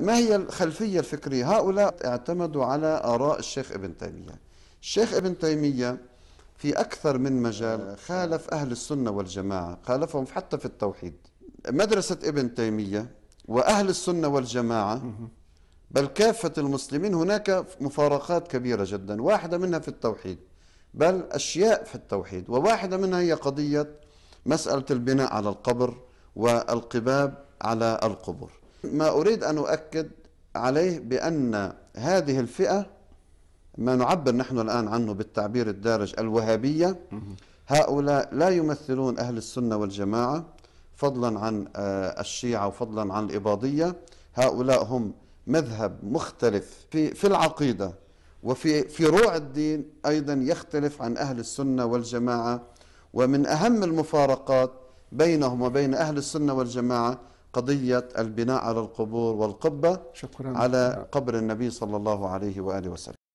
ما هي الخلفية الفكرية؟ هؤلاء اعتمدوا على آراء الشيخ ابن تيمية الشيخ ابن تيمية في أكثر من مجال خالف أهل السنة والجماعة خالفهم حتى في التوحيد مدرسة ابن تيمية وأهل السنة والجماعة بل كافة المسلمين هناك مفارقات كبيرة جدا واحدة منها في التوحيد بل أشياء في التوحيد وواحدة منها هي قضية مسألة البناء على القبر والقباب على القبر ما أريد أن أؤكد عليه بأن هذه الفئة ما نعبر نحن الآن عنه بالتعبير الدارج الوهابية هؤلاء لا يمثلون أهل السنة والجماعة فضلا عن آه، الشيعة وفضلا عن الإباضية هؤلاء هم مذهب مختلف في في العقيدة وفي في روع الدين أيضا يختلف عن أهل السنة والجماعة ومن أهم المفارقات بينهم وبين أهل السنة والجماعة قضية البناء على القبور والقبة شكرا على قبر النبي صلى الله عليه وآله وسلم